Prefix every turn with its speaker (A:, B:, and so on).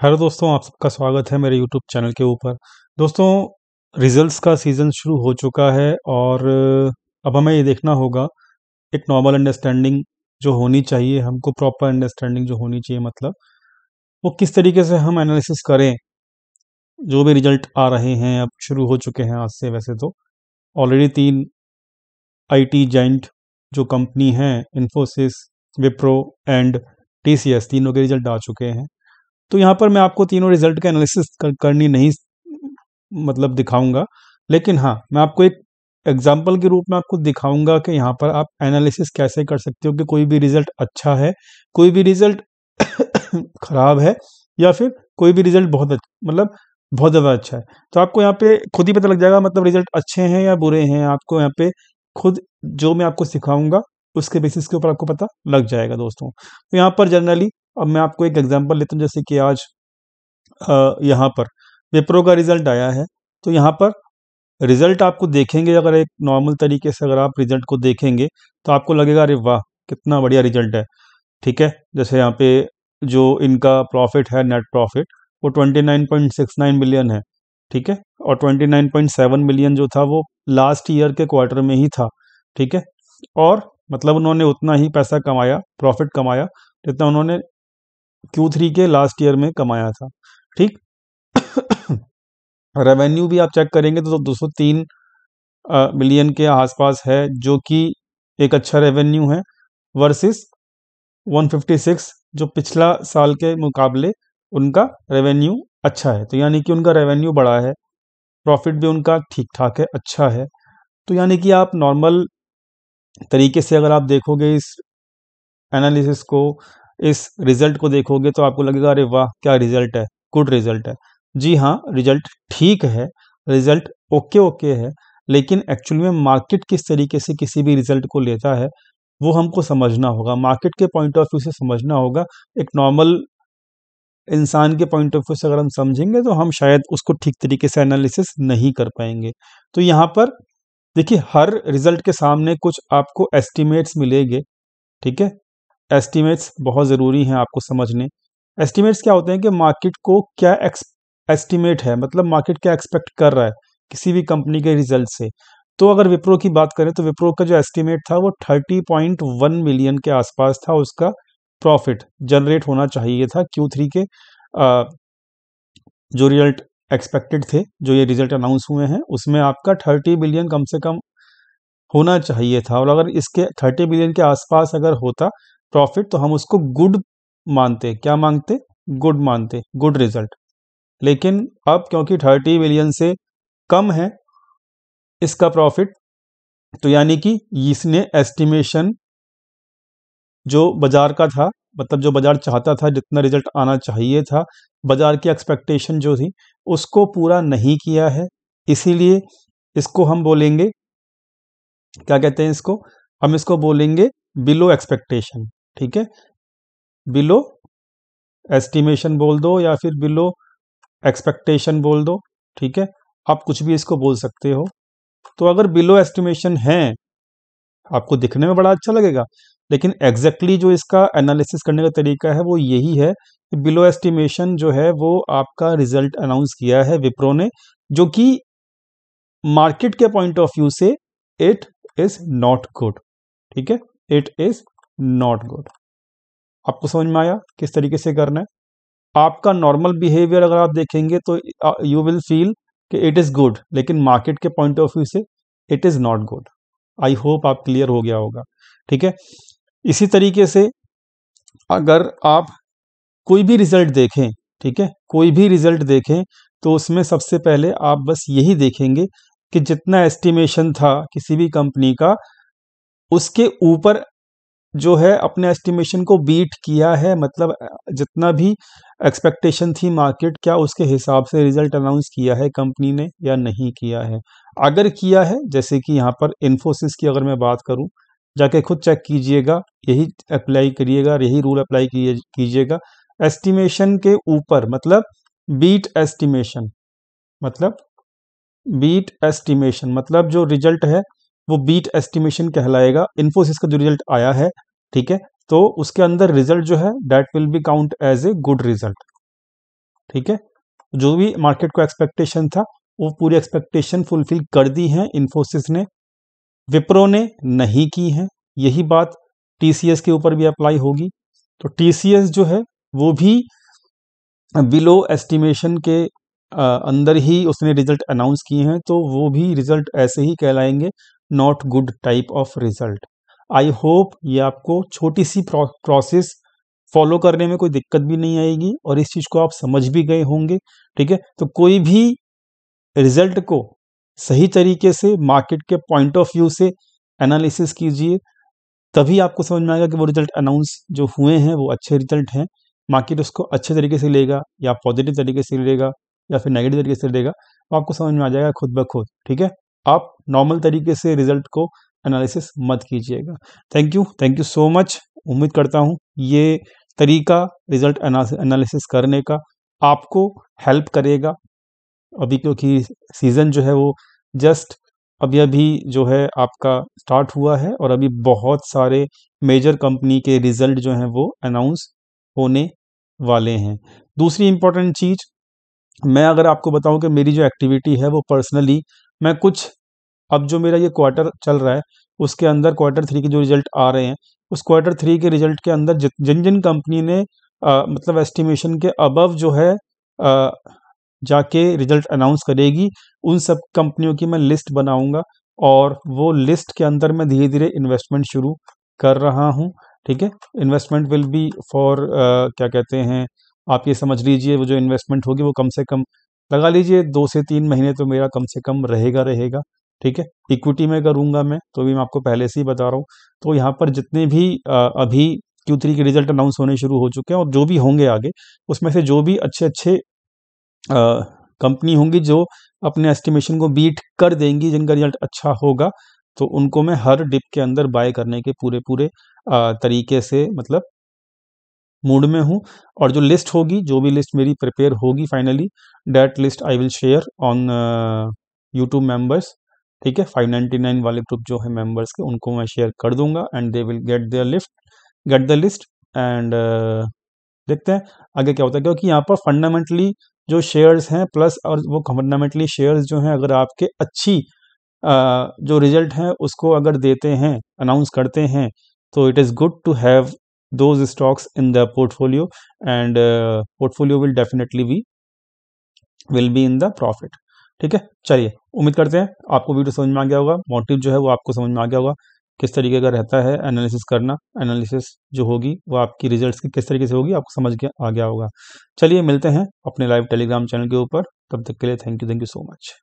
A: hello दोस्तों आप सबका स्वागत है मेरे यूट्यूब चैनल के ऊपर दोस्तों रिजल्ट्स का सीज़न शुरू हो चुका है और अब हमें ये देखना होगा एक नॉर्मल अंडरस्टैंडिंग जो होनी चाहिए हमको प्रॉपर अंडरस्टैंडिंग जो होनी चाहिए मतलब वो किस तरीके से हम एनालिसिस करें जो भी रिजल्ट आ रहे हैं अब शुरू हो चुके हैं आज से वैसे तो ऑलरेडी तीन आईटी जॉइंट जो कंपनी हैं इन्फोसिस विप्रो एंड टीसीएस तीनों के रिजल्ट आ चुके हैं तो यहाँ पर मैं आपको तीनों रिजल्ट का एनालिसिस कर, करनी नहीं मतलब दिखाऊंगा लेकिन हाँ मैं आपको एक एग्जाम्पल के रूप में आपको दिखाऊंगा कि यहाँ पर आप एनालिसिस कैसे कर सकते हो कि कोई भी रिजल्ट अच्छा है कोई भी रिजल्ट खराब है या फिर कोई भी रिजल्ट बहुत अच्छा मतलब बहुत ज़्यादा अच्छा है तो आपको यहाँ पे खुद ही पता लग जाएगा मतलब रिजल्ट अच्छे हैं या बुरे हैं आपको यहाँ पे खुद जो मैं आपको सिखाऊंगा उसके बेसिस के ऊपर आपको पता लग जाएगा दोस्तों तो यहाँ पर जनरली अब मैं आपको एक एग्जांपल लेता हूँ जैसे कि आज यहाँ पर विप्रो का रिज़ल्ट आया है तो यहाँ पर रिज़ल्ट आपको देखेंगे अगर एक नॉर्मल तरीके से अगर आप रिज़ल्ट को देखेंगे तो आपको लगेगा अरे वाह कितना बढ़िया रिज़ल्ट है ठीक है जैसे यहाँ पे जो इनका प्रॉफिट है नेट प्रॉफिट वो 29.69 मिलियन है ठीक है और 29.7 मिलियन जो था वो लास्ट ईयर के क्वार्टर में ही था ठीक है और मतलब उन्होंने उतना ही पैसा कमाया प्रॉफिट कमाया जितना उन्होंने क्यू थ्री के लास्ट ईयर में कमाया था ठीक रेवेन्यू भी आप चेक करेंगे तो, दो सौ तीन मिलियन के आसपास है जो कि एक अच्छा रेवेन्यू है वर्सेस 156 जो पिछला साल के मुकाबले उनका रेवेन्यू अच्छा है तो यानी कि उनका रेवेन्यू बड़ा है प्रॉफिट भी उनका ठीक ठाक है अच्छा है तो यानी कि आप नॉर्मल तरीके से अगर आप देखोगे इस एनालिसिस को इस रिजल्ट को देखोगे तो आपको लगेगा अरे वाह क्या रिजल्ट है गुड रिजल्ट है जी हाँ रिजल्ट ठीक है रिजल्ट ओके ओके है लेकिन एक्चुअली में मार्केट किस तरीके से किसी भी रिजल्ट को लेता है वो हमको समझना होगा मार्केट के पॉइंट ऑफ व्यू से समझना होगा एक नॉर्मल इंसान के पॉइंट ऑफ व्यू से अगर हम समझेंगे तो हम शायद उसको ठीक तरीके से एनालिसिस नहीं कर पाएंगे तो यहाँ पर देखिए हर रिजल्ट के सामने कुछ आपको एस्टिमेट्स मिलेंगे ठीक है एस्टिमेट्स बहुत ज़रूरी हैं आपको समझने एस्टिमेट्स क्या होते हैं कि मार्केट को क्या एस्टिमेट है मतलब मार्केट क्या एक्सपेक्ट कर रहा है किसी भी कंपनी के रिजल्ट से तो अगर विप्रो की बात करें तो विप्रो का जो एस्टिमेट था वो 30.1 मिलियन के आसपास था उसका प्रॉफिट जनरेट होना चाहिए था क्यू थ्री के आ, जो रिजल्ट एक्सपेक्टेड थे जो ये रिजल्ट अनाउंस हुए हैं उसमें आपका 30 बिलियन कम से कम होना चाहिए था और अगर इसके 30 बिलियन के आसपास अगर होता प्रॉफिट तो हम उसको गुड मानते क्या मांगते गुड मानते गुड रिजल्ट लेकिन अब क्योंकि थर्टी मिलियन से कम है इसका प्रॉफिट तो यानी कि इसने एस्टिमेशन जो बाजार का था मतलब जो बाजार चाहता था जितना रिजल्ट आना चाहिए था बाजार की एक्सपेक्टेशन जो थी उसको पूरा नहीं किया है इसीलिए इसको हम बोलेंगे क्या कहते हैं इसको हम इसको बोलेंगे बिलो एक्सपेक्टेशन ठीक है बिलो एस्टिमेशन बोल दो या फिर बिलो एक्सपेक्टेशन बोल दो ठीक है आप कुछ भी इसको बोल सकते हो तो अगर बिलो एस्टिमेशन है आपको दिखने में बड़ा अच्छा लगेगा लेकिन एग्जैक्टली exactly जो इसका एनालिसिस करने का तरीका है वो यही है कि बिलो एस्टिमेशन जो है वो आपका रिजल्ट अनाउंस किया है विप्रो ने जो कि मार्केट के पॉइंट ऑफ व्यू से इट इज नॉट गुड ठीक है इट इज नॉट गुड आपको समझ में आया किस तरीके से करना है आपका नॉर्मल बिहेवियर अगर आप देखेंगे तो यू विल फील कि इट इज़ गुड लेकिन मार्केट के पॉइंट ऑफ व्यू से it is not good I hope आप क्लियर हो गया होगा ठीक है इसी तरीके से अगर आप कोई भी रिजल्ट देखें ठीक है कोई भी रिजल्ट देखें तो उसमें सबसे पहले आप बस यही देखेंगे कि जितना एस्टिमेशन था किसी भी कंपनी का उसके ऊपर जो है अपने एस्टिमेशन को बीट किया है मतलब जितना भी एक्सपेक्टेशन थी मार्केट क्या उसके हिसाब से रिजल्ट अनाउंस किया है कंपनी ने या नहीं किया है अगर किया है जैसे कि यहाँ पर इन्फोसिस की अगर मैं बात करूँ जाके खुद चेक कीजिएगा यही अप्लाई करिएगा यही रूल अप्लाई कीजिएगा एस्टिमेशन के ऊपर मतलब बीट एस्टिमेशन मतलब बीट एस्टिमेशन मतलब जो रिजल्ट है वो बीट एस्टिमेशन कहलाएगा इन्फोसिस का जो रिजल्ट आया है ठीक है तो उसके अंदर रिजल्ट जो है that will be count as a good result ठीक है जो भी मार्केट को एक्सपेक्टेशन था वो पूरी एक्सपेक्टेशन फुलफिल कर दी है इन्फोसिस ने विप्रो ने नहीं की है यही बात टीसीएस के ऊपर भी अप्लाई होगी तो टीसीएस जो है वो भी बिलो एस्टिमेशन के अंदर ही उसने रिजल्ट अनाउंस किए हैं तो वो भी रिजल्ट ऐसे ही कहलाएंगे not good type of result I hope ये आपको छोटी सी प्रोसेस फॉलो करने में कोई दिक्कत भी नहीं आएगी और इस चीज़ को आप समझ भी गए होंगे ठीक है तो कोई भी रिजल्ट को सही तरीके से मार्केट के पॉइंट ऑफ व्यू से एनालिसिस कीजिए तभी आपको समझ में आएगा कि वो रिजल्ट अनाउंस जो हुए हैं वो अच्छे रिजल्ट हैं मार्केट उसको अच्छे तरीके से लेगा या पॉजिटिव तरीके से लेगा या फिर नेगेटिव तरीके से लेगा वो आपको समझ में आ जाएगा खुद ब खुद ठीक है आप नॉर्मल तरीके से रिजल्ट को एनालिसिस मत कीजिएगा thank you thank you so much उम्मीद करता हूँ ये तरीका रिजल्ट एनालिसिस करने का आपको हेल्प करेगा अभी क्योंकि सीज़न जो है वो जस्ट अभी अभी जो है आपका स्टार्ट हुआ है और अभी बहुत सारे मेजर कंपनी के रिजल्ट जो हैं वो अनाउंस होने वाले हैं दूसरी इंपॉर्टेंट चीज़ मैं अगर आपको बताऊं कि मेरी जो एक्टिविटी है वो पर्सनली मैं कुछ अब जो मेरा ये क्वार्टर चल रहा है उसके अंदर क्वार्टर थ्री के जो रिजल्ट आ रहे हैं उस क्वार्टर थ्री के रिजल्ट के अंदर जिन जिन कंपनी ने आ, मतलब एस्टिमेशन के अबव जो है आ, जाके रिजल्ट अनाउंस करेगी उन सब कंपनियों की मैं लिस्ट बनाऊंगा और वो लिस्ट के अंदर मैं धीरे धीरे इन्वेस्टमेंट शुरू कर रहा हूँ ठीक है इन्वेस्टमेंट विल बी फॉर क्या कहते हैं आप ये समझ लीजिए वो जो इन्वेस्टमेंट होगी वो कम से कम लगा लीजिए दो से तीन महीने तो मेरा कम से कम रहेगा रहेगा ठीक है इक्विटी में करूंगा मैं तो भी मैं आपको पहले से ही बता रहा हूँ तो यहाँ पर जितने भी आ, अभी क्यू थ्री के रिजल्ट अनाउंस होने शुरू हो चुके हैं और जो भी होंगे आगे उसमें से जो भी अच्छे अच्छे कंपनी होंगी जो अपने एस्टिमेशन को बीट कर देंगी जिनका रिजल्ट अच्छा होगा तो उनको मैं हर डिप के अंदर बाय करने के पूरे पूरे आ, तरीके से मतलब मूड में हूँ और जो लिस्ट होगी जो भी लिस्ट मेरी प्रिपेयर होगी finally that list I will share on YouTube members ठीक है 599 वाले ग्रुप जो है मेंबर्स के उनको मैं शेयर कर दूंगा and they will get the list get the list and देखते हैं आगे क्या होता है क्योंकि यहाँ पर फंडामेंटली जो शेयर्स हैं प्लस और वो फंडामेंटली शेयर्स जो हैं अगर आपके अच्छी आ, uh, जो रिजल्ट हैं उसको अगर देते हैं अनाउंस करते हैं तो it is good to have those stocks in the portfolio and uh, portfolio will definitely be will be in the profit ठीक है चलिए उम्मीद करते हैं आपको वीडियो समझ में आ गया होगा मोटिव जो है वो आपको समझ में आ गया होगा किस तरीके का रहता है एनालिसिस करना एनालिसिस जो होगी वो आपकी रिजल्ट्स की किस तरीके से होगी आपको समझ के आ गया होगा चलिए मिलते हैं अपने लाइव टेलीग्राम चैनल के ऊपर तब तक के लिए thank you thank you so much